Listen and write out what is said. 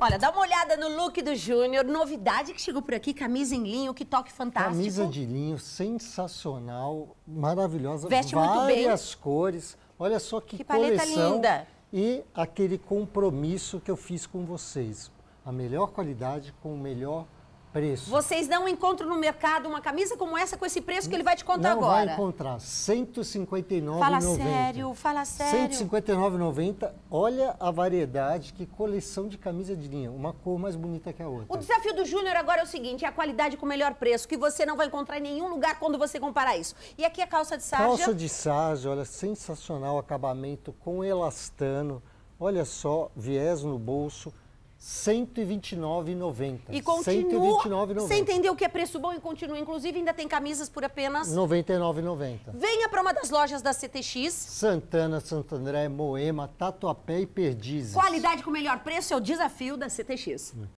Olha, dá uma olhada no look do Júnior. Novidade que chegou por aqui, camisa em linho, que toque fantástico. Camisa de linho, sensacional, maravilhosa. Veste várias muito bem. Várias cores. Olha só que, que paleta coleção. linda. E aquele compromisso que eu fiz com vocês. A melhor qualidade com o melhor preço. Vocês não encontram no mercado uma camisa como essa com esse preço que ele vai te contar não agora. Não vai encontrar. 159,90. Fala sério, fala sério. 159,90. Olha a variedade, que coleção de camisa de linha. Uma cor mais bonita que a outra. O desafio do Júnior agora é o seguinte, é a qualidade com o melhor preço, que você não vai encontrar em nenhum lugar quando você comparar isso. E aqui a calça de sarja. Calça de sarja, olha, sensacional acabamento com elastano. Olha só, viés no bolso. 129,90. E continua. 129,90. Você entendeu que é preço bom e continua. Inclusive, ainda tem camisas por apenas. R$ 99,90. Venha para uma das lojas da CTX. Santana, Santo André, Moema, Tatuapé e Perdizes. Qualidade com melhor preço é o desafio da CTX.